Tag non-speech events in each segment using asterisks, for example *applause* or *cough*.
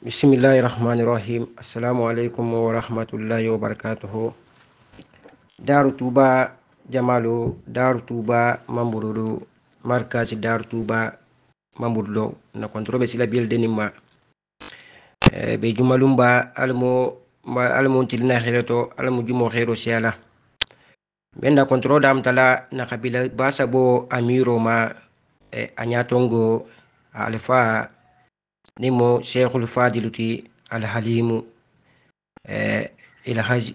bisimillahi rahmani rahim assalamu aleykum wa rahmatullahi daru tuba jamalo daru tuba mamburuɗo markasi daru tuba mamburuɗo na kontroɓe sila biyelde nin ma ɓe jumalum ba almo almo tilina xere to almo jumo xero si men na kontro eh, damtala na kabila basa bo amiro ma eh, a ñatongo alfa nimo cheikhul fadilu ti alhalimu eh, ilhaji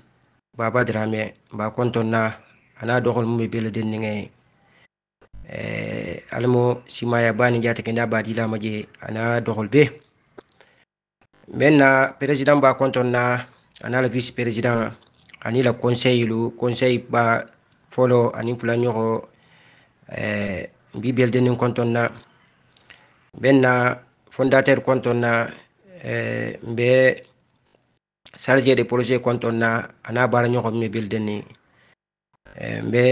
baba drame mba na ana doxol mum bele den ni eh, alamo simaya bani jata kenda badi lama je ana doxol be menna president ba konton ana la vice president ani la conseil lu conseil ba folo ani fula ñoxo eh, mbi bel den ni konton na benna fondateur konton na eh, mbe chargé de projet konton na ana bara ñoxom mi bilde ni eh, mbe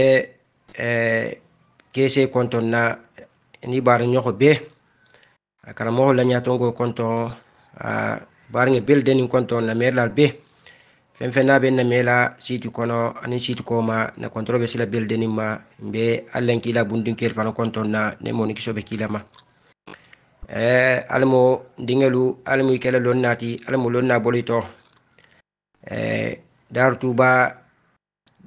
eh, kese konton na ni bara ñoxo be akara mo la ñatongo konton a bara nge bilde ni konton na merlal be fɛn fɛn n'a bɛ namɛ siti kɔnɔ ani siti ko ma na kɔntɔrɔ bɛ sila belideni ma n bɛ a la bundin kɛrɛ fana kɔntɔn na ne mɔnikisɛ bɛ k'i ma eh, alamo dingelu alamu ikele lon nati alamu lon na bolito eh, dar tuba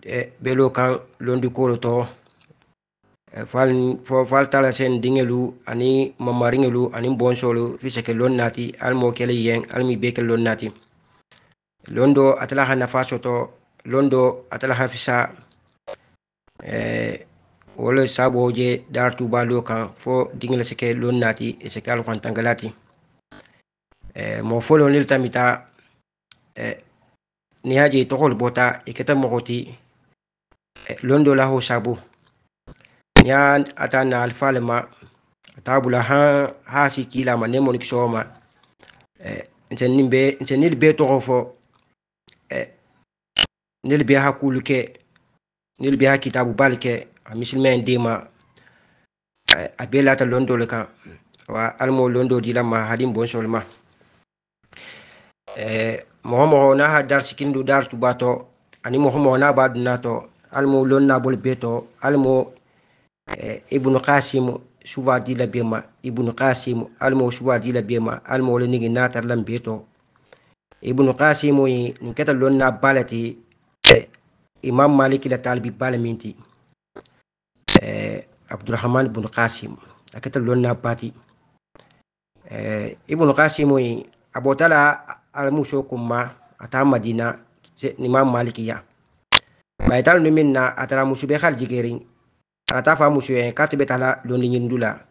eh, belo kan londi kolo to eh, fal fo fal tala sen dingelu ani mamaringelu ani bonsolu fiseke lon nati alamo kele yen almi beke lon nati londo atala ha nafaso to londo atala ha fisa eh, wala sabo je dartu balo kan fo dingila sike lon nati e sike al tangalati e mo folo nil tamita e ni haje tokol bota e keta mogoti e, londo la ho sabo nya atana alfalma ha ha si kila ma ne monik soma e ntenni be ntennil be tokol fo e nil be hakulu ke nil be hakitabu balke Ah, ah, a misilima en dima a bee laata londol kan wa alamo londo dila ma halin bonsol ma mɔgɔ eh, mɔgɔ n'a ha dari sikin do dari tubatɔ ani mɔgɔ mɔgɔ n'a b'a dunnatɔ alimo lon n'a bol betɔ alimo eh, ibnu qasim suba di la bema ibnu qasim alimo suba di la bema alimo le nigi n'a tar lam betɔ ibnu qasim ye nin lon n'a bala ti eh, imam maliki la talibi bala Eh, abdurahman ibnu qasim akata lonna pati eh, ibnu qasim abotala al muso kuma ata madina imam malikiya bayital nu min na atara musu be hal jigeri ata fa musu ye katu be tala londi ñindula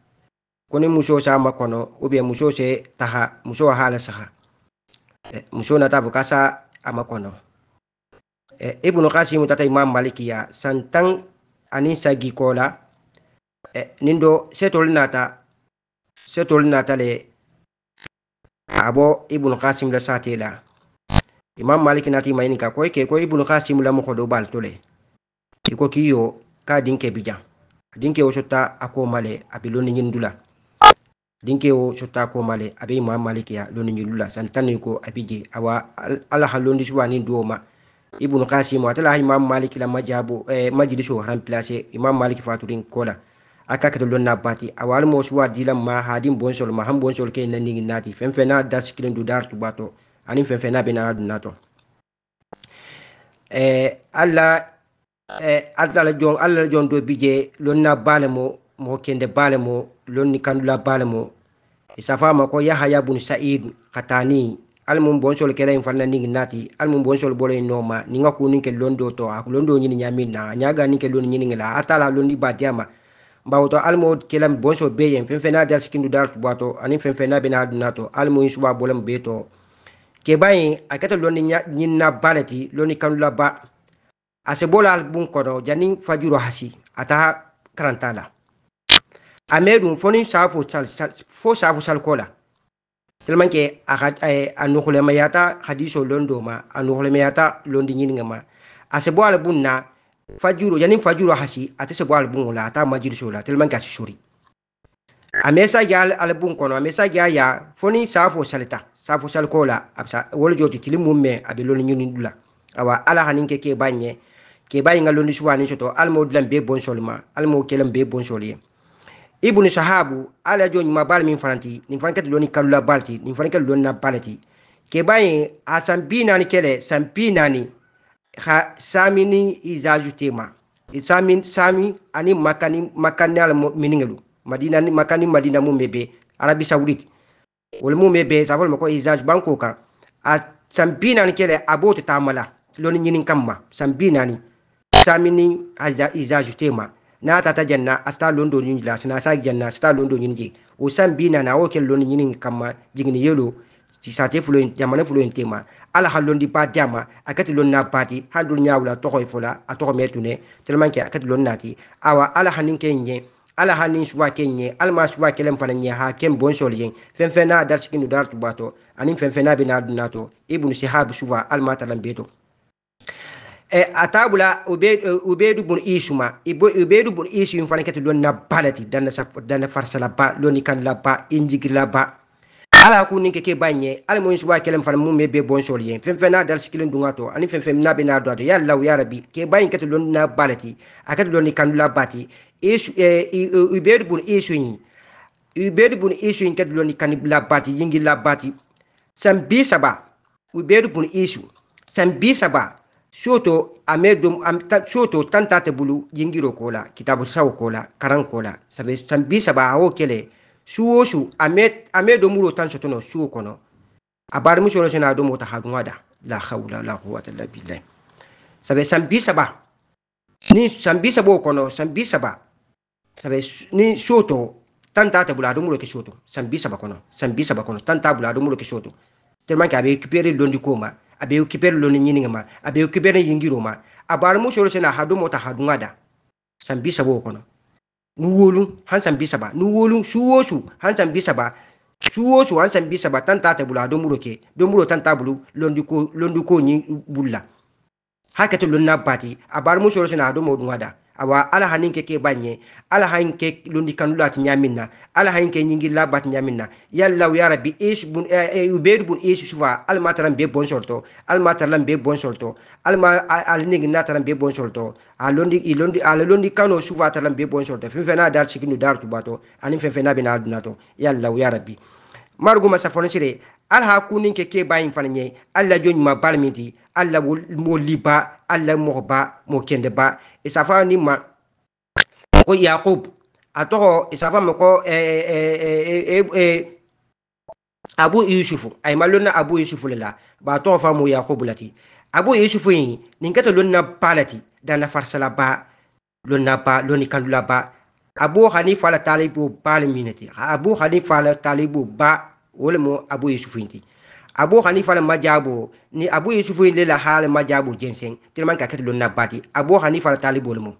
koni muso sama kono ubie muso se taha muso hala saha eh, muso nata fo kasa ama kono ibnu qasim tata imam malikiya san ani sagi kola eh, nin do setol nata setol nata le abo ibn qasim la sati la imam malik nati mayini ka koy ke ko ibn qasim la moko do bal tole iko kiyo ka dinke bija dinke o sota ako male abiloni nyindula dinke wo sota ko male abe imam malik ya loni nyindula santani ko abije awa ala halondi suwa ni duoma ibnu qasim atala imam malik la majabu eh, majlisu remplacer imam malik faturin kola aka kata lonna bati awal mo suwa dilam ma hadin bonsol ma ham bonsol ke nan ningin nati fen fen na du dar tu bato ani fen fen na nato eh alla eh alla la jon alla la jon do bije lonna bale mo mo kende bale mo lonni kandula bale mo isafa ma ko yahya bun sa'id khatani al mum bonsol sol in fanna ni nati al mum bonsol sol yen noma ni nin ka ko nin kɛ londo to ak londo ni ɲami na a ɲaga nin kɛ londo ni la atala t'a la ba to al mo kɛla bonsol bɛ yen fɛn fɛn n'a dal sikin do da tubatɔ ani fen fena bina bɛ nato al ali mun suba bɔra be to ke kɛba in a londi ɲinina ba la ti londi kanula ba bol al bun album do janin fajuro hasi ata karantala amedu la safu mɛ dun fo safu sal kola tellement que a nuxulema yata hadiso londo ma a nuxulema yata londi ñininga ma a se bo ala bun na fajuro yanin fajuro hasi ate se bo ala bun la ata tellement que a a mesa ya ala bun kono a mesa ya ya foni safo salita safo salko la absa wol joti tili mum me abe loni e dula awa ala hanin ke ke banye ke bayi londi suwani soto almo dilan be bon solma almo kelam be bon soliye ibnu sahabu ala jo ɲuman baali min fana ti nin fana kɛtɛ dɔɔni kalula baali ti nin fana kɛtɛ dɔɔni na baali ti ke baye ye a san bi naani kɛlɛ san bi naani ha sami ni izazu te ma sami sami ani makani makani ala miningelu madina ni makani madina mu mebe arabi saoudite wala mu mebe sa fɔlɔ ma ko izazu b'an kan a san bi naani kele a b'o tɛ taama la lɔnni ɲini kama ma san bi naani sami ni izazu te ma na tata janna asta londo nyinji la sina sa janna asta londo nyinji o san bina na o ke londo nyinji kama jigni yelo ti sate fulo jamane fulo tema ala ha londi pa dama akati lon na pati ha dul nyaawla to koy fola a to metune tellement ke akati lon nati awa ala hanin ke nye ala hanin suwa ke nye ala ma suwa ke lem fana nye ha kem bon sol yen fen fen na dar sikinu dar tubato anin fen fen na bina dunato ibnu sihab suwa al ma talambeto e atabula ubedu eh, bun isuma ubedu bun isu in fanakete lon na balati danna sappo danna farsa labba loni kan labba injigir labba ala ku ninke ke banye ala mo suba kelem fana mum be bon sol yen fen dal sikilin dunga to ani fen fen na na do to ya ya rabbi ke banye kete lon na balati akete loni kan labbati isu e eh, ubedu bun isu ni ubedu bun isu in kete loni kan labbati yingi labbati san bi saba ubedu bun isu san bi saba soto a me dom soto tan tata bulu jingiro ko kitabu sawo ko karan ko sabe san saba a kele su su a me domuro tan sotono suwo kono a barimuso lo sena domo ta haduŋa da la hawla la quwata illa billah sabe san saba ni san saba kono san saba sabe ni soto tan tata bulu a ke soto san saba kono san saba kono tan bulu a ke soto tellement que be récupéré londi ko abe kiper loni nyini ma abe kiper yingiro ma abar mu shoro sena hadu mota hadu ngada san bisa bo kono nu wolu han san bisa ba nu wolu su wo su han san bisa ba su wo su han san bisa ba tanta ta bula do muro ke do muro tan bulu londi ko londi ko nyi bulla hakatu lonna bati abar mu shoro sena hadu mo ngada awa ala hanin ke ke banye ala han ke lundi kanula ti nyaminna ala han ke nyingi laba ti yalla ya rabbi ish bun eh, eh, u bedu bun ish suwa al mataram be bon sorto al mataram be bon sorto al ma al ningi nataram be bon sorto a londi i londi a londi kano suwa taram be bon sorto fin fena dal sikinu dar tubato anin fin fena bina adunato yalla ya rabbi margo masa fɔnɔ sire ha kunin kɛ ke ba yin fana ɲɛ ala jo ɲuman bala min di ala moliba ala mɔgɔba mɔkɛndɛba isafa e ni ma ko yakub a isafa e ma ko e, abu yusufu a yi ma lonna abu yusufu le la ba a tɔgɔ fa mu yakub la abu yusufu yin nin kɛtɛ lonna dana farisala ba lonna ba lonni kandula ba abu hanifa la talibu ba le minati abu hanifa la talibu ba wala mo abu yusuf inti abu hanifa la majabo ni abu yusuf le la hal majabu jensen tilman ka ketlo na bati abu hanifa la talibu mo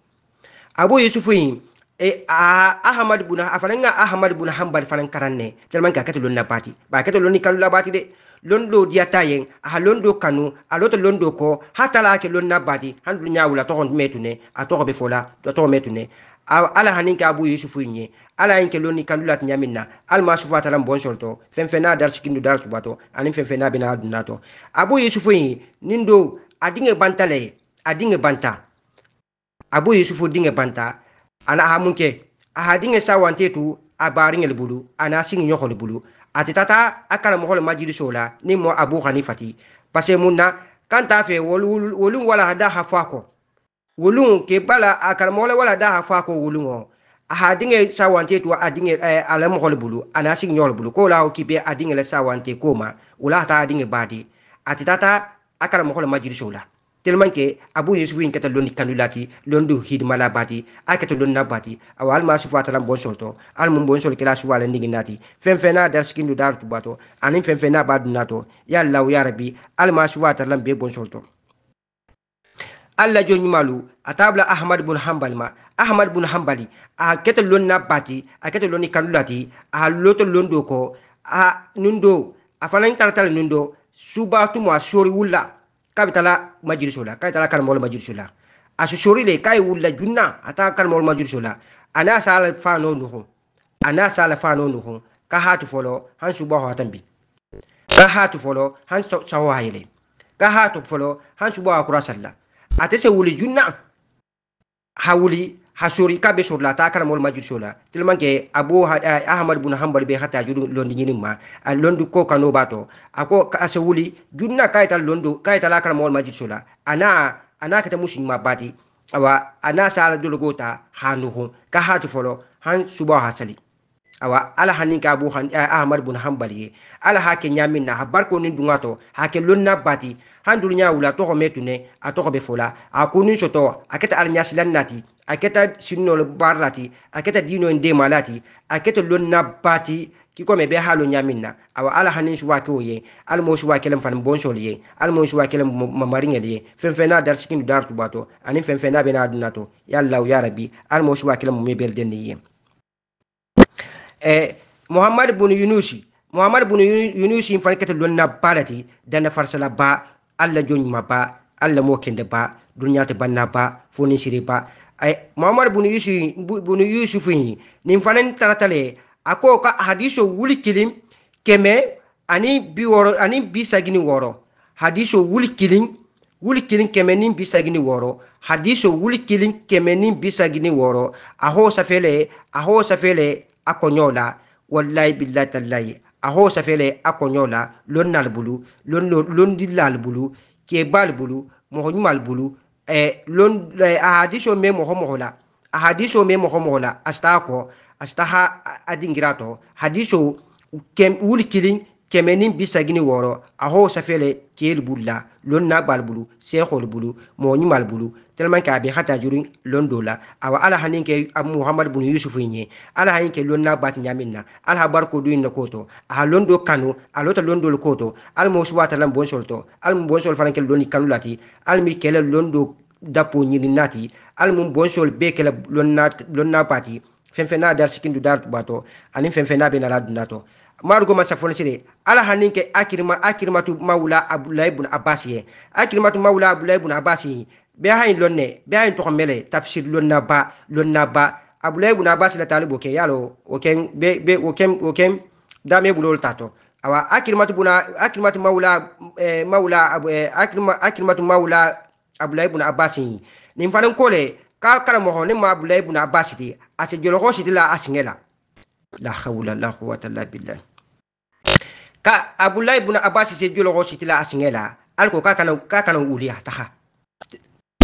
abu yusuf in e a ahmad buna afanan ahmad buna hanbal fanan karanne tilman ka ketlo na bati ba ketlo ni kalu la bati de londo diata yen aha londo kanu aloto londo ko hatala ke lon na badi handu nyaawla to on metune atoro be fola to metune ala hanin ka abu yusufu nye ala yin ke loni kandula tinya minna al ma sufa talan bon solto fen na dar sikindu dar tubato anin fen fena bina adunato abu yusufu yin nindo adinge banta le adinge banta abu yusufu dinge banta ana hamunke aha dinge sawante tu abaringe bulu ana singi nyoko bulu a tɛ taa taa a karamɔgɔ le ma la ni mɔ abu hanifa ti parce que mun na kan t'a fɛ wolu wala da ha fɔ a kɔ wolu ke bala a karamɔgɔ wala da ha fɔ a kɔ wolu kɔ a ha dingɛ sawante to a dingɛ eh, a la mɔgɔ le bolo a n'a sigi ɲɔgɔn le bolo k'o la o k'i bɛ a dingɛ la sawante k'o ma o la a taa a dingɛ baadi a tɛ taa taa a karamɔgɔ le ma la. tellement que abu yesu in kata londi kandulati londu hidmala bati akata lonna bati aw alma sufa tala bon solto al mum bon sol kila suwa le ndingi nati fen fena dar skindu dar tu bato anin fen fena badu nato ya law ya rabbi alma sufa tala be bon solto alla joñumalu a tabla ahmad bun hambal ma ahmad bun hambali a keta lonna bati a keta lonni a loto londo ko a nundo a fanañ nundo subatumo a sori wulla k'a bɛ taa la majiriso la k'a bɛ taa la karamɔgɔ la majiriso la a sosori le k'a ye wulila junna a taa karamɔgɔ la majiriso la a n'a saa la faa n'o nuhu a n'a saa la faa n'o nuhu ka haatu fɔlɔ han suba hɔ tan bi ka haatu fɔlɔ han sawo ha yɛlɛ ka haatu fɔlɔ han suba hɔ kura sali la a tɛ se wuli junna ha wuli hasori kabe sur la takara mol majur sola tellement que abo eh, ahmad ibn hanbal be khata judu londi nyinim ma londi ko kano bato ako ase wuli junna kayta londo kayta la kara mol majur sola ana ana kata musin ma bati awa ana sala dulu gota hanuhu ka hatu folo han suba hasali awa ala hanin ka abu han, eh, ahmad bun hanbal ye ala hake ɲamin na barko ni dunga to hake lonna bati han duniɲa wula tɔgɔ mɛ tunɛ a tɔgɔ bɛ fola a ko ni sɔtɔ a kɛta aliɲasilan nati a kɛta sinnɔl baara lati a kɛta dino n dema a kɛta lonna bati kikome be halo ɲamin na awa ala hanin suwa keo ye alimo suwa kelen fani bonsol ye alimo suwa kelen mamariŋel ye fenfɛn n'a darisikinu dar tubato ani fenfɛn n'a bena a dunato ya ya rabi alimo suwa kelen mu me berden ni ye Eh, muhammad bun yunusi muhammad bun yunusi fan kete lonna balati dana farsala ba alla jonyuma ba allah mo kende ba dunyata banna ba foni sire ba ay eh, muhammad bun yusufi bun yusufi nin fanan taratale ako ka hadiso wuli kilim keme ani bi woro ani bi sagini woro hadiso wuli kilim wuli kilim kɛmɛ ni bi sagini wɔɔrɔ hadiso wuli kilim kɛmɛ ni bi sagini wɔɔrɔ a hɔ safɛ lɛ a kɔɲɔw la wallahi billahi tallahi a ho safele a kɔɲɔw e, lon n'al bulu lon lon dilla bulu ke bal bulu mɔgɔ ɲuman al bulu eh, lon eh, a hadiso me mɔgɔ mɔgɔ la a me mɔgɔ mɔgɔ la a sita kɔ a sita ha a wuli kelen kɛmɛ ni bi sagini wɔɔrɔ a hɔ safɛlɛ keel bulu la lon na gbal bulu seexol bulu mooñumal bulu tellement que a be hata juru lon do la awa ala hanin ke muhamad bunu yusufu ye ala hanin ke lon na gbati ñamin na ala ha barko duyin na koto aha lon do kanu a lota lon dol koto ala mo suwatalan bon sol to bon sol fana ke loni kanu lati ala mi kele lon do dappo ñini nati ala mum bon sol be kele lon na gbati fenfen na dar sikindu dar bato anin fenfen na be nala dunna to marugo masafoni sire ala hanin ke akirma akirmatu maula abdullah ibn abbas ye akirmatu maula abdullah ibn abbas ye be hayin lonne be hayin to mele tafsir lonna ba lonna ba abdullah ibn abbas la talibu ke yalo oken be be oken oken dame bulol tato awa akirmatu buna akirmatu maula eh, maula eh, akirma akirmatu maula abdullah ibn abbas ye nin fanan kole ka kala mo ne ma abdullah ibn abbas ti ase ko sitila asingela la hawla la quwwata illa billah ka abulay ibn abbas se jolo ko sitila asingela alko ka kana ka kana uliya taha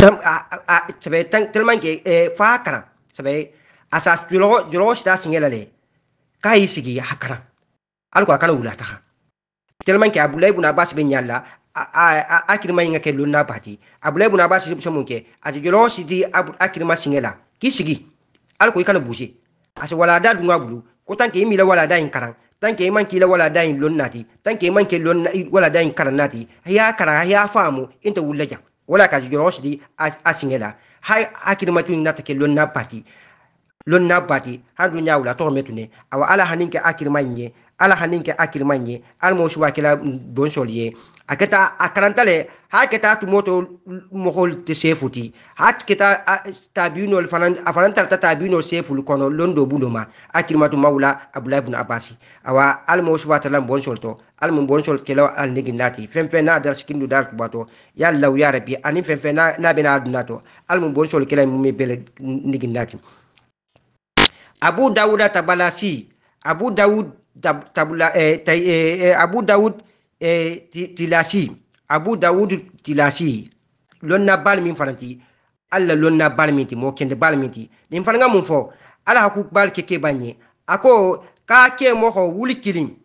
tam a tan telman ke e, fa kana sebe asas jolo jolo sitila asingela le kai sigi hakara alko kana uliya taha telman ke abdullahi ibn abbas be nyalla A A ke lonna bati abulayi buna aba sisi mun kɛ ati jɔlɔgɔ si di abul siŋɛ la k'i sigi ali ko i kana asi walada bulu ko utanke la wala dayin karan tanke man kila wala dayin lon nati tanke man ke lon wala dayin karan nati ya karan ya famu inta wulaja wala ka jiro a asingela hay akirmatu nata ke lon na pati lon na pati dunya wala to metune awa ala ke akirma nye ala hanin kɛ hakiliman ye hali m'o suwa kɛla don sɔli ye a a karanta lɛ ha kɛta tumo to mɔgɔw tɛ ha kɛta tabiw nɔ fana a fana tarata tabiw nɔ se fulu kɔnɔ lon do ibn abasi awa hali m'o suwa tala bɔn sɔlitɔ hali mun bɔn sɔlikɛlaw hali nege nati fɛn fɛn n'a dara sikin do dara ya law ya rabi ani fɛn fɛn n'a bɛ n'a dunatɔ hali mun bɔn sɔlikɛla mun bɛ bɛlɛ nege abu dawuda tabalasi abu dawud tabula, tabla, eh, tay, eh, eh, Abu Dawud eh, Tilasi Abu Dawud Tilasi lonna bal min faranti alla lonna bal min ti mo kende bal min ti nin fanga mun fo ala haku bal keke banye ako ka ke mo ko wuli kilin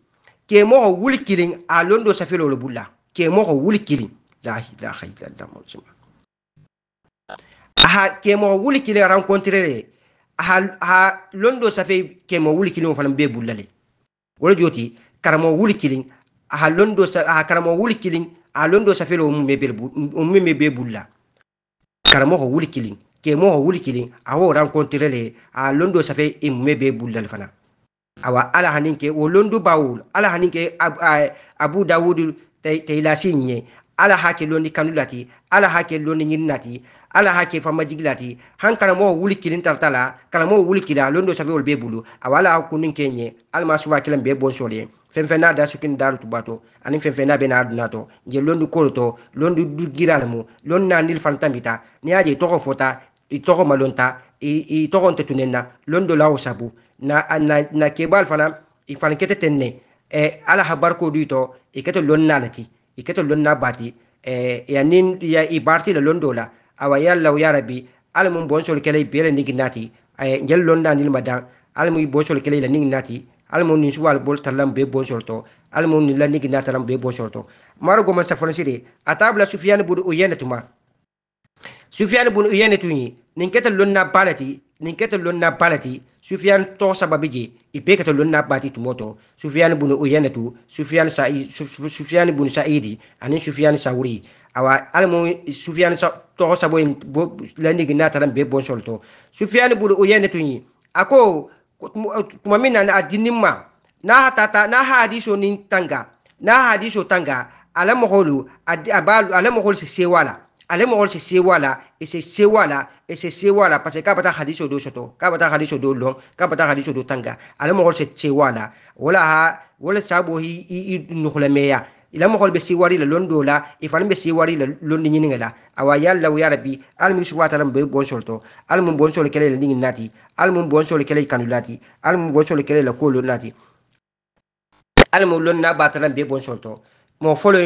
ke mo ko wuli kilin a londo safelo lo bulla ke mo ko wuli kilin la ilaha illallah muhammad aha ke mo wuli kilin ran kontrere aha londo safe ke mo wuli kilin fanan be bullale wala joti karamo wuli kiliŋ ha londo a karamo wuli kiliŋ a londo safelo mumme be me be bulla karamo ko wuli kiliŋ ke mo ko wuli kiliŋ a wo rencontre le a londo safe e mumme be bulla fana awa ala hanin ke wo londo bawul ala hanin ke abu dawud taylasi nye ala hake londi kanu lati ala hake londi ñin nati ala hake fama jigi lati han kalamoo wuli kilin tarta la kalamoo wuli kila londo safewol be bulu awala kunnin ke ñe alama suwa kilan be bon sole fenfen na da sukin daru tubato ani fenfen na be na dunato je londi kolo to londi du giralamu londi na nil fantambita ni aje togo fota i togo malonta i, i togo nte tunenna na londo lawo sabu na, na, na kebal fana i fankete tenne e, ala habar ko du to i kete iketo lonna bati e yanin ya i barti la londo la awa yalla ya rabbi ala mun bon sol kele bele ningi nati e ngel lonna nil madan ala mu bon sol kele la ningi nati ala mun ni suwal bol talam be bon sol to ala mun la ningi natalam be bon sol to maro goma sa fon sire atabla sufyan bu uyenatuma sufyan budu uyenatu ni nin ketal lonna balati nin kete lonna palati sufyan to sababi je ipe kete lonna bati tumoto sufyan bunu uyanatu sufyan sa sufyan bunu saidi ani sufyan sauri awa almu sufyan sa to sabo en lani gina taran be bon solto sufyan bunu uyanatu ni ako tumamina na adinima na hatata na hadiso nin tanga na hadiso tanga ala moholu ala mohol se wala ale mɔgɔ si se wa la se se e se la parce que k'a bɛ taa hadiso dɔ sɔtɔ k'a hadiso do k'a bɛ tanga ale mɔgɔ si se wa la wala ha wala saa b'o i i nɔgɔlɛmɛya ila mɔgɔ bɛ se wari la lɔn e dɔw la i fana bɛ se wari la lɔn ni ɲininga la awa ya law ya rabi ali min bɛ bɔn sɔrɔtɔ ali bɔn sɔrɔ la ni nati ali Bon bɔn sɔrɔ kɛlɛ kanu lati ali la ko nati ali min lɔn n'a ba taala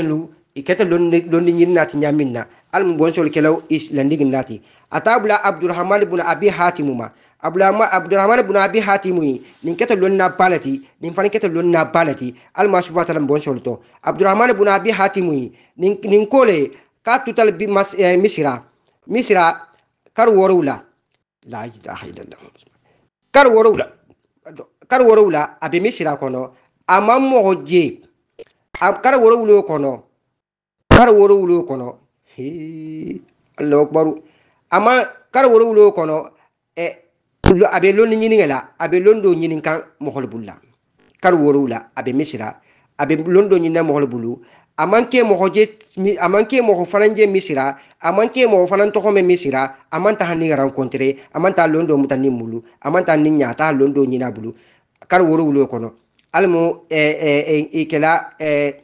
lu i kɛtɛ lɔn ni almu bonsol kelau is landing nati atabla abdurrahman ibn abi hatimuma abdurrahman abdurrahman ibn abi hatimui nin keta lonna balati nin fani keta lonna balati alma shufa talam bonsol to abdurrahman ibn abi hatimui nin nin kole ka tutal bi mas misra misra kar worula la ilaha illallah kar worula kar worula abe misra kono amam mo je kar worula kono kar worula kono alahu akbaru amma kar wolowulo kono e abe londi ñiniŋe la abe londo ñinin kan mohol bulu la kar worowu la abe misira abe londo ñinna mohol bulu aman moho je aman moho fanan je misira aman moho fanan togo me misira aman ta hani rencontre aman londo muta ni mulu aman ta ni nyata londo nyina bulu kar woro wulo kono almo e eh, e eh, e ikela e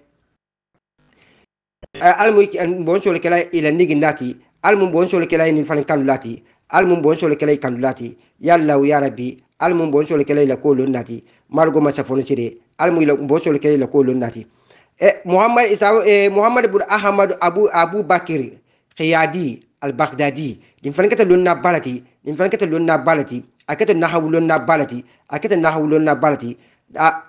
almu bon sole kala ila nigi ndati almu bon sole kala ni fan kan almu bon sole kala kan yalla ya rabbi almu bon sole kala ila ko lon margo ma safono sire almu ila bon sole kala ila ko lon e muhammad isa e muhammad bin ahmad abu abu bakir khiyadi al baghdadi din fan kata lon na balati din fan kata lon na balati akata nahawu lon balati akata nahawu lon balati a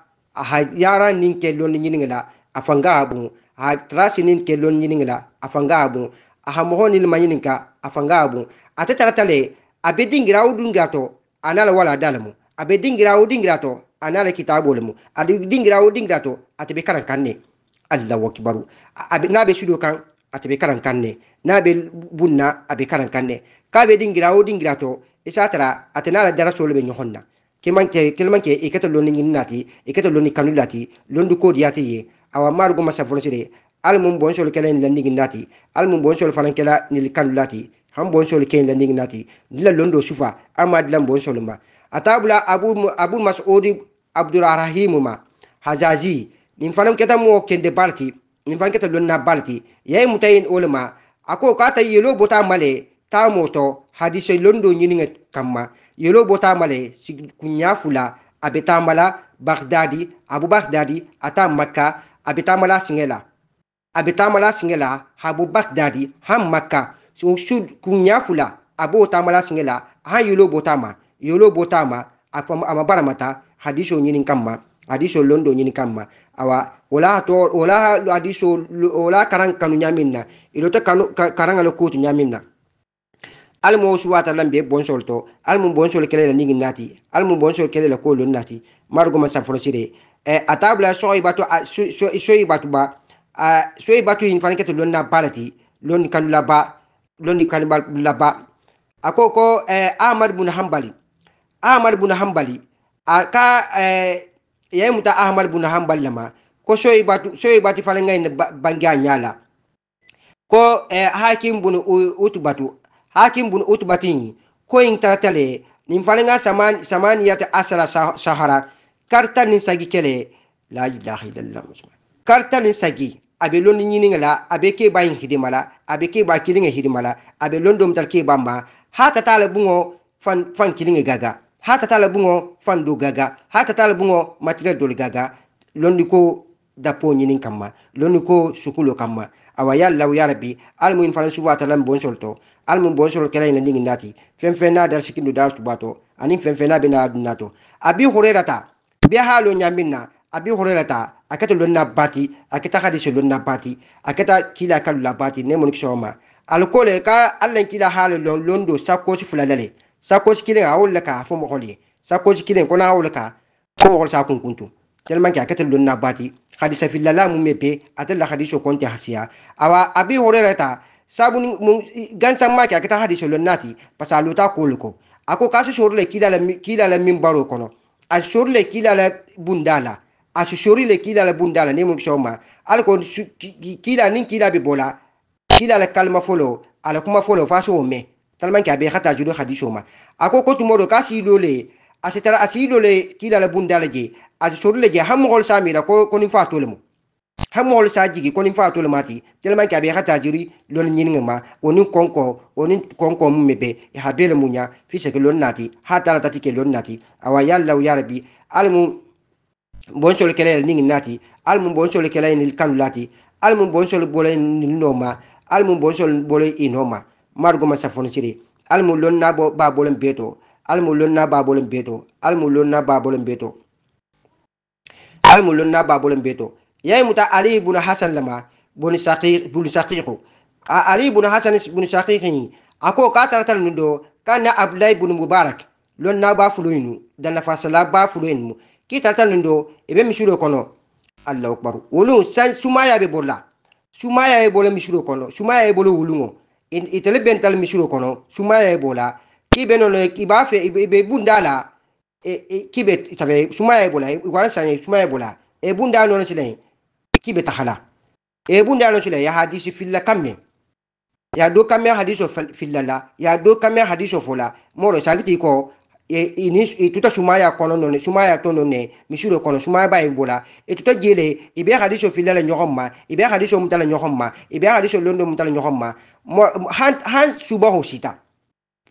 yara ninke lon nyinga la afanga abu ha tara sinin ke lon nyinin la afanga abu aha moho nil manyinin afanga abu ate taratale abe dingira udunga to anala wala dalamu abe dingira udingira to anala kitabu lemu ade dingira udingira to ate be karan kanne allahu akbaru abe na be shudo kan ate karan kanne na be bunna abe karan kanne ka be dingira udingira to isatara ate nala be nyonna kelman ke i kɛtɛ londi ɲini nati i kɛtɛ londi kanu lati londi ko diyati ye awa maaru go masa folosire ali mun bon soli kɛla landi ɲini nati ali mun bon soli fana kɛla nili kanu lati han bon soli kɛ landi ɲini nati dila londo sufa an dilan bon ma a taa bila abu, abu masudi abdurarahimu ma hazazi nin fana kɛta mɔgɔ kende balti nin fana kɛta lonna balti yayi mutayin olema a ko k'a ta yelo bota male taa mɔtɔ hadise londo ɲiniŋɛ kamma yelo bo si kunya fula a be bagdadi abu bagdadi ata makka a be singela siŋɛ la singela be habu bagdadi ham makka kunɲa fula abu b'o taamala siŋɛ han yelo bo taama yelo bo taama apa ama baramata hadiso ɲini kamma hadiso londo kamma awa wala to wala hadiso wala karang kanu minna ilo to kanu karang ala kutu al mo suwata lambe bonsol to al mu bonsol kele la ningi nati al mu bonsol kele la ko lon nati margo ma sa frosire e atabla batu soy batu ba soy batu in fanke to lon na balati lon kan la ba lon kan la ba ako ko eh, ahmad bin hanbali ahmad bin hanbali aka eh, yayi muta ahmad bin hanbali lama ko soy batu soy batu falenga in bangi anyala ko eh, hakim bin utubatu hakim bun ko ing tratale nin falenga saman saman yate asara sahara karta nin sagi kele la ilaha illallah musma karta nin sagi abe londi ñininga la abe ke bayin hidimala abeke abe ke ba kilinga hidimala abelon abe londom tar ke bamba hata tala bungo fan fan kilinga gaga hata tala bungo fan do gaga hata tala bungo matire do gaga londi ko dapo ñinin kamma londi ko sukulo kamma awa law ya rabbi almuin faran talan bon solto al mun b'o sɔrɔ ina in nati ni nin na dar sikindu fɛn tu bato ani fɛn fɛn n'a bina n'a dun na tɔ b'i hore la ta bɛɛ b'i hore la ta a kɛ ta lɔn na bati a hadis ta ka di na baati a kila ka la bati ne mɔni kisɛ al ma alikole ka ala kila hali lɔn londo sako ci fulalale sako ci sakosi kelen k'a fɔ mo holi sako ci kelen ko n'a wuli ka fɔ mɔgɔ sa kun kuntu tun tellement ki a kɛ ta na baati hadisa filala mun mebe atel a tɛ lahadiso kɔn awa abi horera ta sabu gansan ma ke a lo nati parce a lota kolu ko a ko k'a le kiila la min baro kono a susori le kiila la bunda a susori le kiila la bunda la ni mun kisɔ ko kiila ni kiila be bola kiila la kalima folo a la kuma folo fa so mɛ tellement que be hata julo hadisho ma a ko ko tumo lo le a sitara a lo le kiila la bunda je a susori le je han mɔgɔl ko ko ni fa ha mool sa jigi ko ni fa to le mati tellement que abi hata jiri lon nyin ma oni konko oni konko mu mebe eh, ha munya fi se lon nati hata la tati ke lon nati awa yalla ya rabbi almu bon sol kele ni nati almu bon sol kele ni kanu lati almu bon sol bole ni noma almu bon sol bole inoma margo ma safon siri almu lon na bo ba bolen beto almu lon na ba bolen beto almu lon na ba bolen beto almu lon na ba bolen beto yaymuta ali bun hasan lama bun sakiku ali bun hasan bun sakiki ako ka taratar nudo kana abdullahi bun mubarak lon na ba fulo inu dan na fasala ba fulo ki taratar nudo ebe misuro kono allahu akbar wolu san sumaya be bolla sumaya e bola misuro kono sumaya e bola wulungo itele bental misuro kono sumaya e, e bola ki beno le ki ba fe be bundala e ki be sumaya e bola wala san sumaya e bola e bunda no sile kibe tahala e bunde alo sule ya hadisi filla kamme ya do kamme hadiso filla la ya do kamme hadiso fola moro sagiti ko ini ituta sumaya kɔnɔ nɔnɛ sumaya tɔ nɔnɛ misi de kɔnɔ sumaya b'a ye bola ituta jele i bɛ hadiso filila la ɲɔgɔn ma i bɛ hadiso mun ta la ɲɔgɔn ma i bɛ hadiso londo mun ta la ɲɔgɔn ma han han suba o sita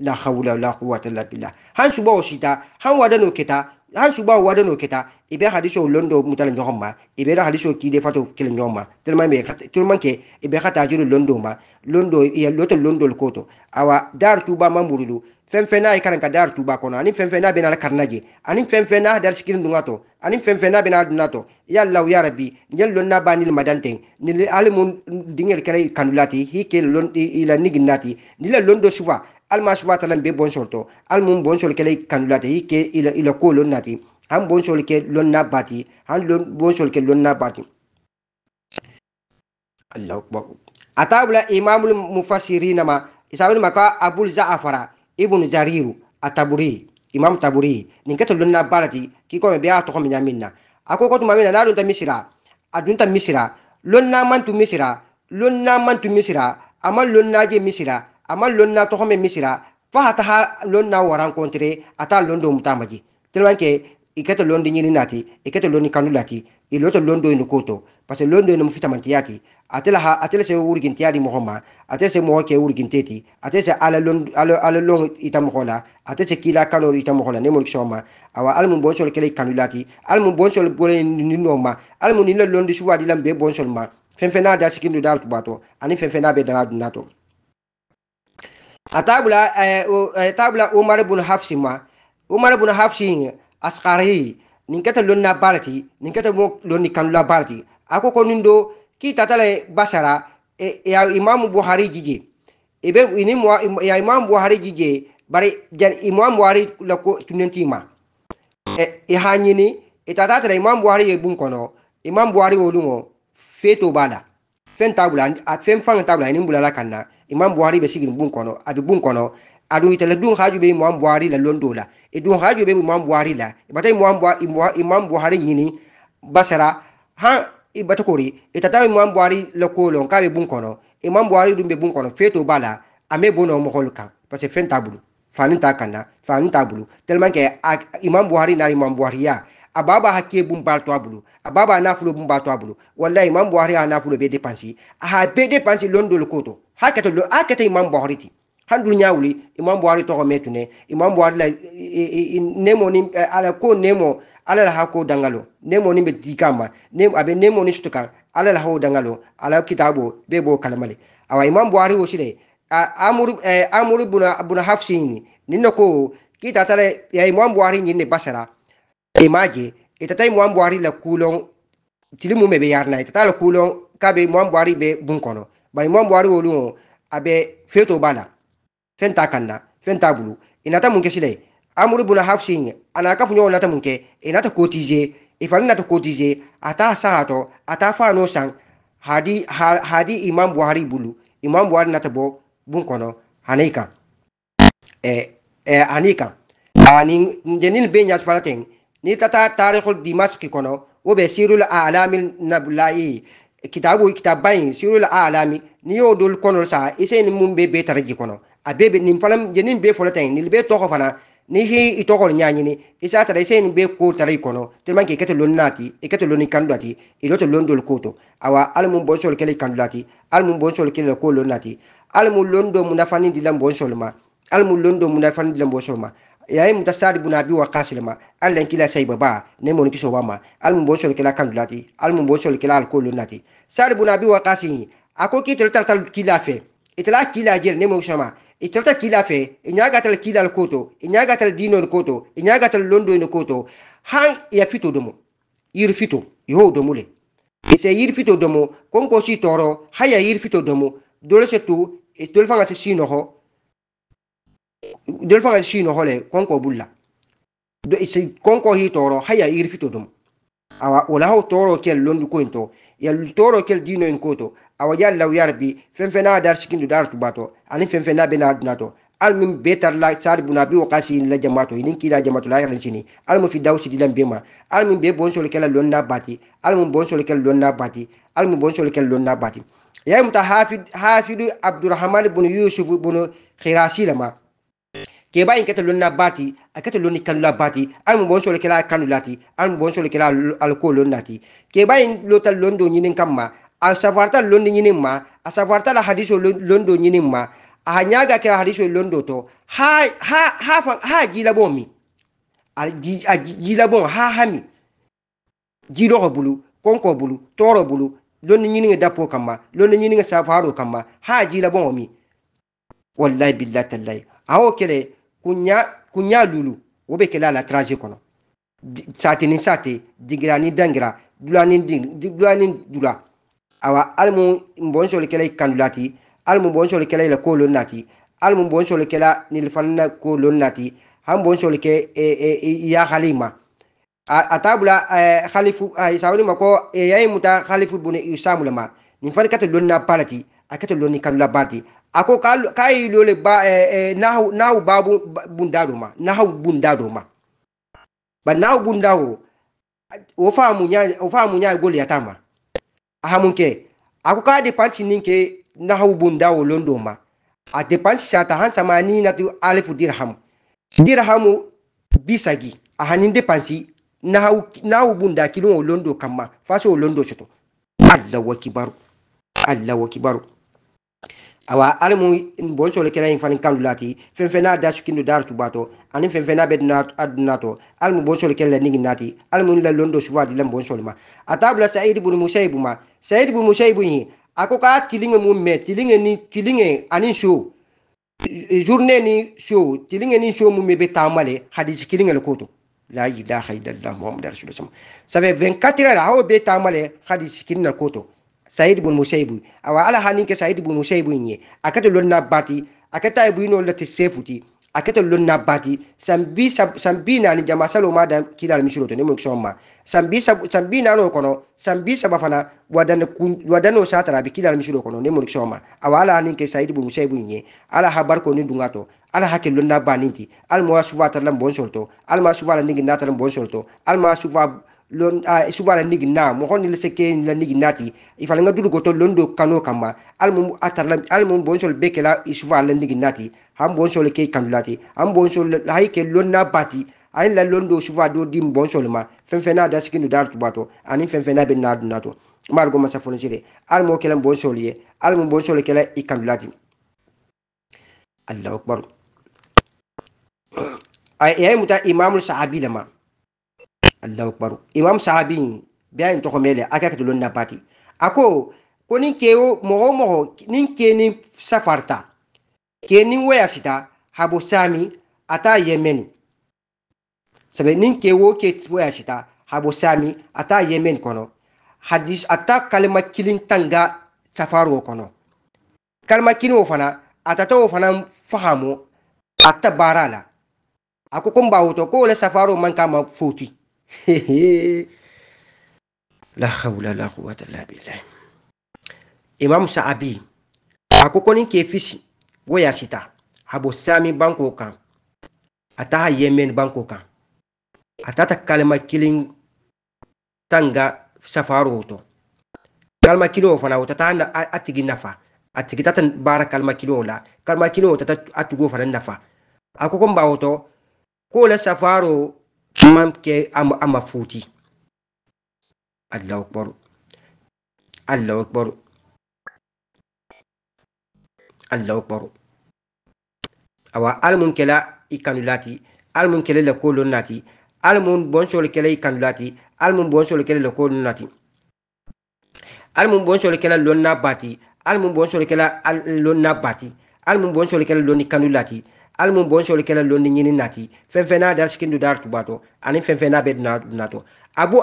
la hawla la quwwata illa billah han suba o sita han wada n'o kɛta hali suba wade no keta ibe hadiso londo mutala nyɔgɔn ma ibe da hadiso kide fato kelen ɲɔgɔn ma tellement ibe ke ibe ka tajuru londo ma londo ya loto londo ko to awa dar tuba mamburudu fɛn fɛn n'a dar tuba kɔnɔ ani fɛn fɛn n'a bɛna ani fɛn dar sikirin dunga ani fɛn fɛn n'a bɛna ya law ya rabbi nyel lon n'a ba ni madan dingel kare kanulati hi ke lon ila niginati ni londo sufa alma subhanahu taala be bon sorto almu bon sol kele kandulati ke ila ila ko lon nati han bon sol ke lon na bati han lon bon sol ke lon na bati allahu akbar atabula imamul mufassirina ma isabul maka abul zaafara ibnu jariru ataburi imam taburi nin keto lon na balati ki ko be ya ko mi ako ko tuma mina na ta misira adunta misira lon na mantu misira lon na mantu misira amal lon na je misira amma lonna toxo me misira fa a taxa lon na wo rencontre a ta lon do muta maji tellement que i kete lon di ñini naati i kete lon di kanu laati i loto lon do ni koto parce que lon do ni mu ti fitamantiyati atela ha atela se wurgintiya di moxo ma atela se moxo ke wurginteti atela se ala lon ala ala lon ita moxo la atela se kila kanu ita moxo la ne mon kisho ma awa ala mun bonsol kele kanu laati ala mun bonsol bole ni no ma ala mun ni lon di suwa di lambe bonsol ma fenfena da sikindu dal tubato ani fenfena be dala dunato atabula eh, eh, tabula umar bun hafsi ma umar bun hafsi askari nin keta lonna barati nin keta mo lonni kanula barati ako ko nindo ki tatala basara e, e, ya imam buhari jije ibe ini ya imam buhari jije bari jan imam buhari la ko tunenti ma e, e hanyini itata imam buhari ye bun kono imam buhari wolungo feto bala fɛn t'a bolo a fɛn fanga t'a bolo a ni bulala ka na imam buhari bɛ sigi nin bun kɔnɔ a bɛ bun kɔnɔ a dun itala dun haju bɛ imam buhari la lɔn dɔw la e dun haju bɛ imam buhari la i e bata imam buhari ɲini basara han i bata kori i e tata imam buhari la ko lɔn k'a bɛ bun kɔnɔ imam buhari dun bɛ bun kɔnɔ feto b'a la a mɛ bon nɔ mɔgɔlu kan parce que fɛn t'a bolo fani t'a kan na fani t'a bolo tellement que imam buhari n'a imam ya ababa ba ba hakke bun ba to abulu a ba ba nafolo bun ba to abulu wallahi imam buhari ha nafolo be dépense a ha be dépense londol koto hakata lo hakata imam buhari ti handul ñawli imam buhari toxo metune imam buhari la nemo ni eh, ala ko nemo ala la ha ko dangalo nemo ni be ma nemo abe nemo ni sutukan ala la ha hako dangalo ala kitabo be bo kalamale awa imam buhari wo sile amuru eh, amuru buna buna hafsini ninno ko kita tare ya imam buhari nyinne basara imaje itata imwan buhari la kulon tili mun bɛ bɛ yari na kulon k'a bɛ imwan buhari bɛ bari imwan buhari wolu o feto b'a la fɛn t'a kan na i nata mun kɛsi la ye hafsin a n'a ka nata mun kɛ i nata kotize nata kotize a t'a sagatɔ a t'a hadi hadi imam buhari bulu imam buhari nata bɔ bun kɔnɔ han'i kan eh, eh, han'i ani jɛnin bɛ ɲasufala ten ni tata tarihul dimaski kono wo be sirul alami nabulayi kitabu kitaba sirul alami ni yo dol kono sa ise mum be be taraji kono a be be nim falam je nim be folata ni be toko fana ni hi itoko nyaanyini isa tara ise be ko taraji kono telman ke keto lon e keto lon kandati e loto lon koto awa almum bon kele kandati almum bon kele ko lon nati almum munafani dilam bon ma almum lon munafani dilam bon ma yayi muta sa'd ibn abi waqas lema allan kila sai baba ne mon kiso wama almu bo shol kila kan dulati almu bo shol kila alkolu nati sa'd ibn abi waqas ako ki tel tal kila fe itala kila jel ne mon shama itata kila fe inyaga kila alkoto inyaga tal dino koto inyaga tal londo koto han ya fito domo yiri fito yo domo le ise yiri fito domo konko si toro haya yiri fito domo dole se tu dole fanga se sinoho del faga shino hole konko bulla do isi konko hi toro haya iri fito dum awa wala ho toro kel londi kointo ya toro kel dino en koto awa yalla yarbi fenfena dar sikindu dar tubato ani fenfena bena dunato almin betar la sar buna bi wakasi la jamato inin kila jamato la yaran sini almu fi dawsi dilan bema almin be bon sole kala lonna bati almin bon sole kala lonna bati almin bon sole kala lonna bati ya mta hafid hafidu abdurrahman ibn yusuf ibn khirasi lama ke ba yin lonna bati a kete lonni kanu la bati al mu bon sole kela kanu lati al mu bon sole kela alko lonnati ke ba yin lotal londo nyinin kamma a savarta londi nyinin ma a savarta la hadiso londo nyinin ma a nyaga kela hadiso londo to ha ha ha ha jila bomi a jila bon ha hami jilo bulu konko bulu toro bulu lonni ñininŋe dappo kamma lonni ñininŋe safaaro kamma ha jiila boŋo mi wallahi billahi tallahi awo kele kunya kunya lulu o bɛ kɛlɛ a la tiraze kɔnɔ sate ni sate digira ni dangira dula ni dula ni dula awa hali mu bɔnsɔlikɛla i kanu lati hali mu bɔnsɔlikɛla i la ko lon nati hali mu bɔnsɔlikɛla nilifani na ko lon nati an e, bɔnsɔlikɛ e, i e, y'a hali ma a t'a bila halifu isabali ma ko ya ye muta halifu bune isamu lama nin fani ka tɛ lon na ba la ti a ka tɛ lon ni kanu la ba ti a ko k'a ye lo le ba eh, eh, nahu nahu babu bunda do nahu bunda do ba nahu bunda o faamu nya o faamu nya gol k'a dépense nin nahu bunda o a dépense sa ta han sama dirham dirhamu bisagi a hanin nahu nahu bunda kilon londo kama faso londo soto allahu akbar allahu akbar awa ali mu bonsole kela in fani kandu lati fenfen na da sukindu dar tu bato ani fenfen na bed na aduna to ali mu bonsole kela ningi nati ali mu la londo suwa di lam bonsole ma atabla sa'id ibn musaibu ma sa'id ibn musaibu ni ako ka tilinge mu me tilinge ni tilinge ani show journée ni show tilinge ni show mu me be tamale hadisi kilinge le koto la ilaha illallah muhammadur rasulullah ça fait 24 heures ha be tamale hadisi kilinge le koto sayid bun musaybu awa ala hanin ke sayid bun musaybu nye akata lonna bati akata ibuino lati sefuti akata lonna bati sambi sambi na ni jama salo ma dan kila mi shuroto ne mo kshoma sambi sambi na no kono sambi saba fana wadan wadano satara bi kila mi shuro kono ne mo kshoma awa ala hanin ke sayid bun musaybu nye ala habar ko ni dungato ala hakke lonna baninti al mo suva bon sorto al ma la ningi natal bon sorto al ma lon a subala nigi na mo hon ni seke ni la nigi nati ifala nga dudu goto londo kano kama almu atarla almu bonjol bekela isubala nigi nati ham bonjol ke kanulati ham bonjol haike lonna bati ayin la londo sufa do di bonjol ma fen fena da sikinu dar tubato ani fen fena be na dunato margo masa fonjire almu kelen bonjol ye almu bonjol kela ikanulati Allahu akbar ay ay muta imamul sahabi lama allahu akbar imam sahabi bi a ye n tɔgɔ mɛn lɛ a kɛ ka tolon na baki a ko ko ni ke o mɔgɔ o mɔgɔ ni ke ni safarita ke ni wayasita habo sami a t'a ye mɛni sabu ni ke o ke wayasita habo sami a t'a ye mɛni kɔnɔ hadis a ta kalima kelen tanga safari o kɔnɔ kalima kelen o fana a tata o fana fahamu a ta baara la a ko ko n b'a wotɔ ko o le safari o man k'a ma foyi *laughs* la hawla la quwwata illa billah imam sa'abi akokoni ke fisi woya sita abo sami banko kan ata yemen banko kan atata kalma kilin tanga safaro to kalma kilo fana wata ta atigi nafa atigi tata bara kalma kilo la kalma kilo tata atugo fana nafa akokon bawoto ko la safaro man ke ama ama futi allahu akbar allahu akbar allahu akbar awa almun kela ikanulati almun kele le kolon nati almun bonsol kele ikanulati almun bonsol kele le kolon nati almun bonsol kele lon na bati almun bonsol kele lon na bati almun bonsol kele lon ikanulati al ali mun bonsoolu kela londi ñini nati feŋ feŋ naa dar sikindu daar tubato aniŋ feŋ feŋ naa be duna dunato abu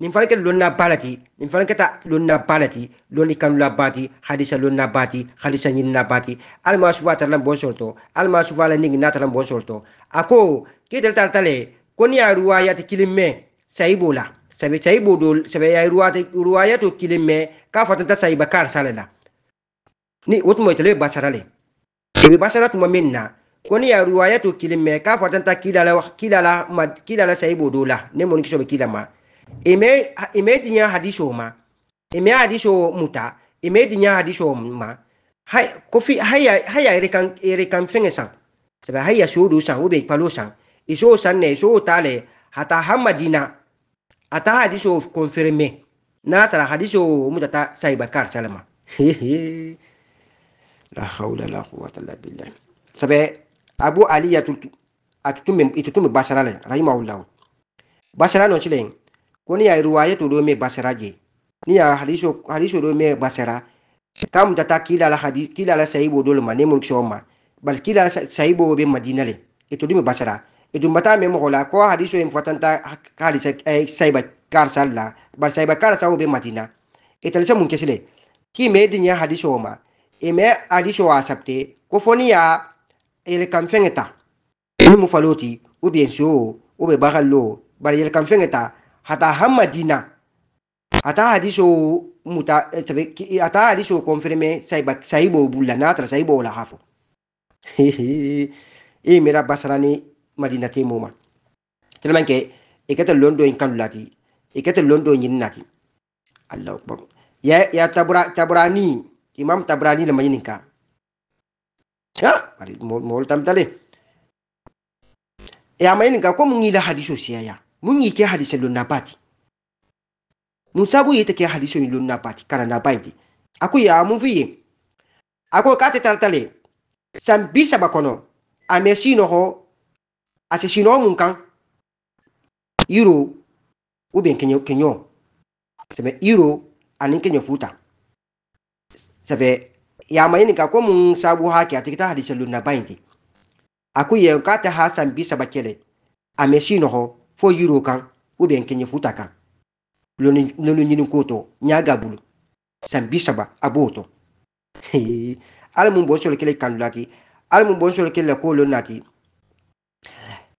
nin fana keta lonna balati nin fana keta lonna balati loni kanula bati hadisa lonna bati hadisa ñinina bati ali ma sufa tara lan bonsol to ma sufa la nigi na tara lan bonsol a ko kitel tara tale ko ni a ruwayati kilin me sayibo la sabe sayibo do sabe ya ruwayato kilin me ka fatanta sayiba kar sale la ni wotumo itele basara le basara tuma min na koni ya riwayatu kilime ka ta kidala kidala ma kidala saibu dola ne mon kiso be kidama ime ime dinya hadiso ma ime hadiso muta ime dinya hadiso ma hay kofi haya haya erekan erekan eh, fengesan sebe haya sudu san ube palusan iso san ne iso tale hata hamadina ata hadiso konfirme na tara hadiso mutata sahiba kar salama la hawla la quwwata illa billah sabe abu ali ya atutume itutume basara le rahimahullah basara no chile ko ya riwaya to do me basara je ni ya hadiso hadiso do me basara kam tata kila la hadis kila la sahibo do ma ne mun bal kila sahibo be madina le ito basara ito mata me mo la ko hadiso en fatanta hadisa sahiba eh, kar salla bal sahiba kar sawo be madina ito mun kesile ki me dinya hadiso ma i me hadisio wa sabte ko fo ni ya yelekan fɛŋɛ ta ni mu falo u bien so u be bagallo bar ele fɛŋɛ ta hata hamadina hata hadiso muta eh, hata hadiso konfirme saiba saibo bulla natra saibo la hafo e mira basrani madina te moma tellement que i kata londo in kalulati e kata londo nyinnati nati allahu akbar ya ya tabra tabrani Imam Tabrani lembaji ka Ya, mari mol tam tale. Eh, ya main ka ko mungila hadisu siaya. Mungi ke hadis lu napati. Musabu yete ke hadisu lu napati kana napaiti. Aku ya muvi. Aku kate tartale. Sambisa bakono. no ho. Asesino munkan. Iro. Uben kenyo kenyo. Seme iro anin kenyo futa. sabe ya mai ni ka ko mun sabu haki a tikita hadisa lunna baindi aku ye ka ta ha san bisa bakele a mesi no ho fo euro kan u ben kenye futa kan lonu nyini koto nyaga bulu san bisa ba aboto ala mun bon solo kele kan laki ala mun bon solo kele ko lon nati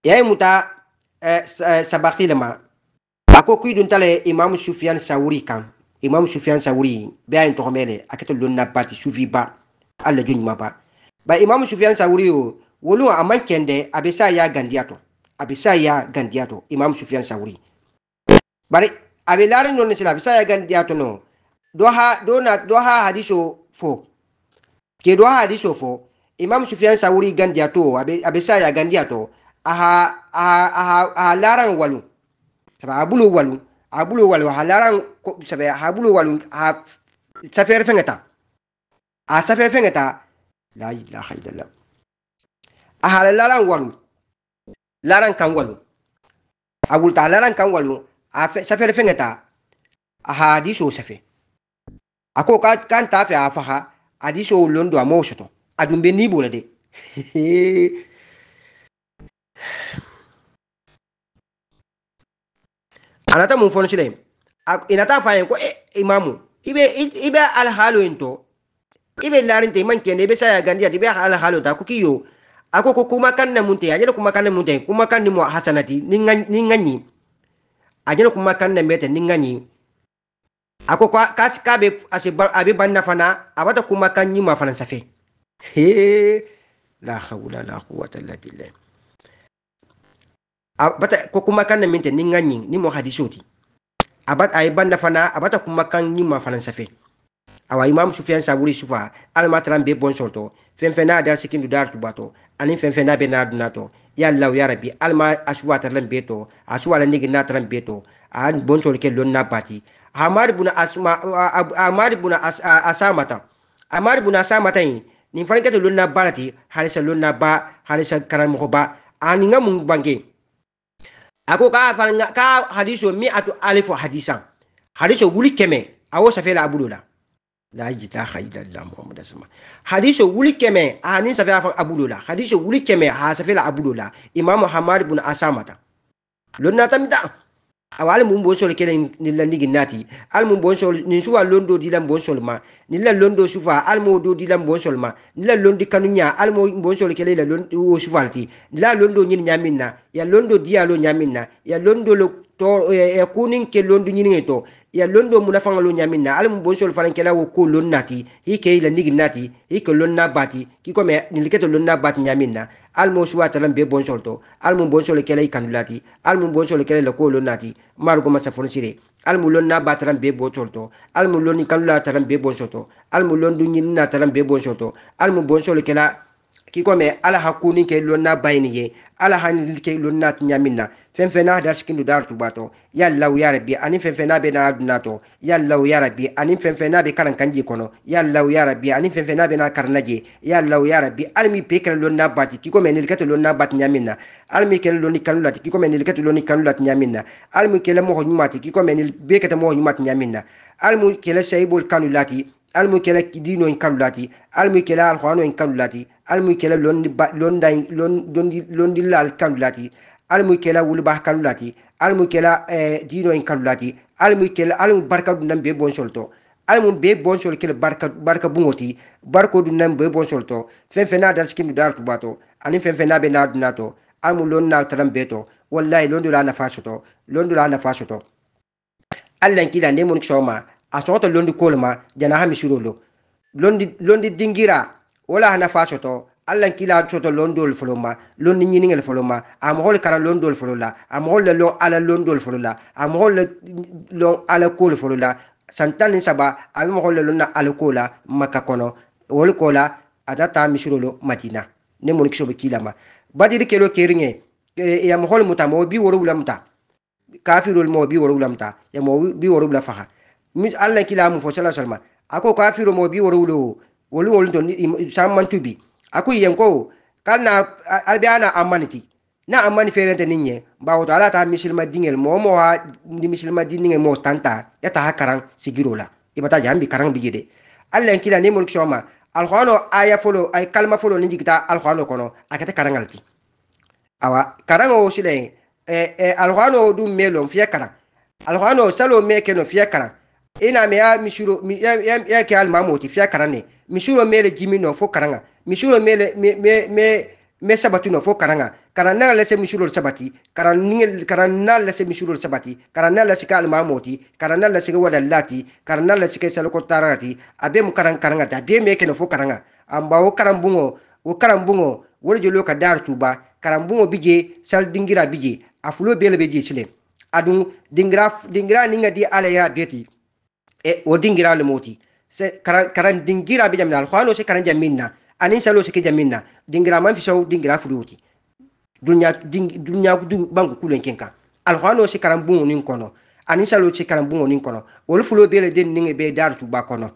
yayi muta eh, eh sabakilema ako kuidun tale imam sufyan sawuri kan imam sufyan sawuri bɛɛ ye n tɔgɔ mɛn a kɛtɔ lon ba ti sufi ba ala jo ɲuman ba ba imam sufyan sawuri o wolo a man kɛn dɛ a bɛ se y'a gandiya tɔ a bɛ se y'a gandiya tɔ imam sufyan sawuri bari a bɛ laari nɔ nisira a bɛ se a y'a gandiya tɔ nɔ dɔ ha dɔ na dɔ ha hadiso fɔ ke dɔ ha hadiso fɔ imam sufyan sawuri gandiya tɔ a bɛ se a y'a gandiya tɔ aha aha aha aha laara walu sabu a bulu walu. habulo walu halaran sabe habulu walu ha safere fengeta a safere fengeta la ilaha illallah a halalaran walu laran kan walu abul ta laran kan walu a safere fengeta a hadiso safe ako ka kan ta fe a faha hadiso londo a moshoto adumbe ni bolade anata mun fɔn silɛ inata fa ye ko e imamu i bɛ i bɛ alihalo in tɔ i bɛ larin tɛ i man kɛnɛ i bɛ sa ya gandi i bɛ alihalo ta ko k'i yo a ko ko kumakan na mun tɛ a jɛnɛ kumakan na mun tɛ kumakan ni mɔ hasanati ni ŋa ni ŋa ɲi a jɛnɛ kumakan na mɛ ni ŋa ɲi a ko k'a k'a bɛ a se a bɛ ban na fana a b'a ta kumakan ɲuman fana sanfɛ hee la hawula la abata ko kumakan na minte ni ŋaɲi ni mo hadiso ti abat ay banda fana abata kumakan ni ma fana safe awa imam sufiyan saburi sufa alma taran be bon sonto fen fen da sikin dudar tubato ani fen fen be na dunato ya law ya rabbi alma asuwa taran be to asuwa la nigi na taran be to an bon sol lon na pati amar buna asma amar buna asamata amar buna asamata ni ni farin ka lon na barati harisa lon na ba harisa karan mo ba ani ngamun bange ako ka fana ka hadiso mi ato alifo hadisan hadiso wuli keme awo safela abulula la jita khayda la muhammad asma hadiso wuli keme ani safela fa abulula hadiso wuli keme ha safela abulula imam muhammad ibn asamata lonna tamita awa ali mun bon sol kelen ni la nigi nati ali mun bon ni suwa londo di la bon ma ni la londo sufa ali mo do di la bon ma ni la londi kanunya ali mo bon sol la londo o sufa ti ni la londo nyin nyamina ya londo dia nyamin na ya londo lo to ya kunin ke londu nyini to ya londo munafanga lo nyamin na alamu bon sol faran kela wo ko lon nati hi ke ila nigi nati hi ke lon na bati ki ko me ni liketo lon na bati nyamin na almo suwa talam be bon sol to almu bon sol kela ikan lati almu bon sol kela ko lon nati mar ko masa fonsire almu lon na bataram be bon sol to almu lon ikan la taram be bon to almu lon du nyini na taram be bon sol to almu bon sol kela k'i kɔmi ala ha kuni kɛ lɔnna ba ye ala ha kɛ lɔnna ti na fɛn n'a dasikin do daa tubatɔ ya ani fɛn n'a bɛ n'a dunatɔ ya law ani fɛn n'a bɛ karan kɔnɔ ya law ani fɛn n'a bɛ n'a karinaje ya law hali min pe lɔnna ba k'i kɔmi nilikɛ tɛ lɔnna ba ti na hali min kɛra lɔnni kanu la ti k'i kɔmi nilikɛ tɛ lɔnni kanu la ti na hali min kɛra mɔgɔ ɲuman ti k'i kɔmi be kɛtɛ mɔgɔ ɲuman ti ɲa na hali min kɛra sɛyibol kanu la almu kela dino en kanu lati almu kela alqur'anu en kanu lati almu kela londi londa londi londi lal kanu almu kela wulba kanu lati almu kela eh, dino en kanu almu kela almu barka dum nambe bon solto almu be bon sol kela barka barka bungoti barko dum nambe bon solto fen fen dal skim dar tubato ani fen fen be na dunato almu lon na taram beto wallahi londo la nafasoto londo la nafasoto allan kida ne mun shoma a sogoto londi kol jana hami surolo londi londi dingira wala hana fa soto alla kila soto londol folo londi ñiningel folo a mohol kara londol folo a mohol le lon ala londol folo a mohol le lon ala kol folo santan ni saba a be mohol le lonna ala kola makka kono wol kola ata ta misurolo madina ne moni kisobe kilama badiri kelo keriŋe e, e, ya mohol muta mo bi woro wula muta kafirol mo bi woro wula muta ya mo bi woro wula faha allah mu fo sala salma ako kafiro mo bi worowlo wolu wolu sam sammantubi ako yen ko kana albe albiana amaniti, na amani ferente ninye ye bawoto ala ta misil dingel mo mo ha misil madingel mo tanta ya ha karang sigirola, la ibata jambi karang bije de alla kila ni mulk shoma aya folo ay kalma folo ni kita alqur'ano kono akata karang alti awa karang o sile e e alqur'ano dum melon fiya karang alqur'ano salo meke no fiya karang ina me ya mishuro ya ke alma moti fiya karane mishuro mere jimi no fo karanga mishuro mɛ me me me me sabati no fo karanga karana lese mishuro sabati karana karana lese mishuro sabati karana lese ka alma moti karana lese ka wadallati karana lese ka salko tarati abe mu karan karanga da be me ke no fo karanga amba o karambungo o karambungo wol jolo ka dar tuba karambungo bije sal dingira bije bɛ bele beje a adun dingira dingra ninga di ala ya beti e eh, o dingira le moti se karan, karan dingira bi jamina alqur'ano se karan jaminna anin salo se ke jaminna dingira man fi saw dingira fuluti dunya ding, dunya du bangu kulen kenka alqur'ano se karan bun nin kono anin salo se karan bun nin kono wol fulo be le den ninge be dar tu ba kono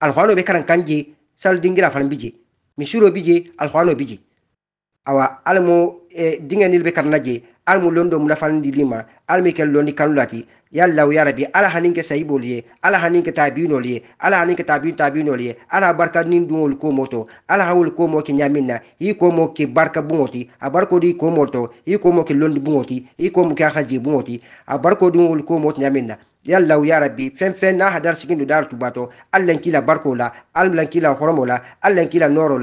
alqur'ano be karan kanje sal dingira fan bije misuro bije alqur'ano bije awa almu eh, dingenil be karna je almu londo munafandi lima almi kel londi kanu lati yalla ya rabbi ala haninke sayibol ye ala haninke tabinol ye ala haninke tabin tabinol ye ala barka nin duŋol komo to ala hawol komo ke ñamin na i komo ke barka buŋo a barko di komo to i komo ke londi buŋo ti i komo ke ahaji buŋo a barko duŋol komo ti ñamin na yallaw rabbi fen fen na hadar sigindo dar tubato allan kila barko la allan kila horomo allan kila noro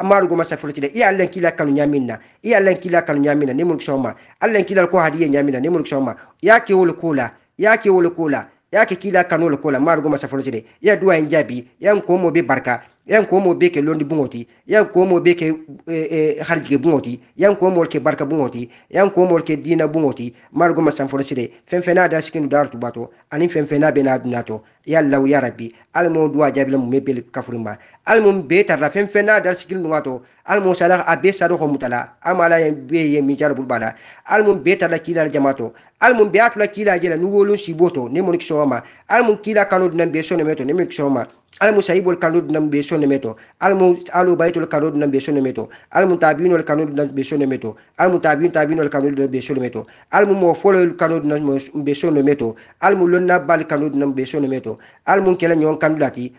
amma rugo masa fulotide i allan kila kanu ñaminna i allan kila kanu ñaminna ni mulk soma allan kilal ko hadiye ñaminna ni mulk soma yake wol kula yake wol kula yake kila kanu wol kula amma rugo masa fulotide ya duwa en jabi ko mo be barka yan ko mo beke londi bungoti yan ko mo beke eh, eh, harjige bungoti yan ko mo ke barka bungoti yan ko mo ke dina bungoti margo ma sanforo sire fen da sikin dar tu bato ani fen be na dunato ya law ya rabbi al mo duwa jabil mo mebel kafruma al mo be tar la fen da sikin nuato al mo sala abe sado ko mutala amala yan be ye mi jar bulbala al mo be tar la kila jamato al mo be atla kila jela nu wolo siboto ne mo ki soma al mo kila kanu dinan be so ne meto ne mo ki ala mu sahibol kanu dunam be sonne meto ala alu baytol kanu dunam be sonne meto ala tabinol kanu dunam be sonne meto ala tabin tabinol kanu dunam be sonne meto ala mo folol kanu dunam be sonne meto ala lonna bal kanu dunam be sonne meto ala kela nyon kanu lati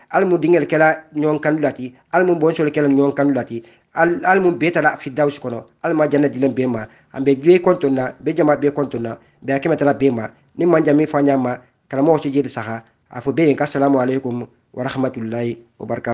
dingel kela nyon kanu lati bonsol kela nyon kanu lati ala mu fi dawsi kono ala ma janna be ma ambe be kontona be jama be kontona be akema tala be ma ni manja mi kala mo ci saha afo be en assalamu wa rahmatullahi wa barakaatu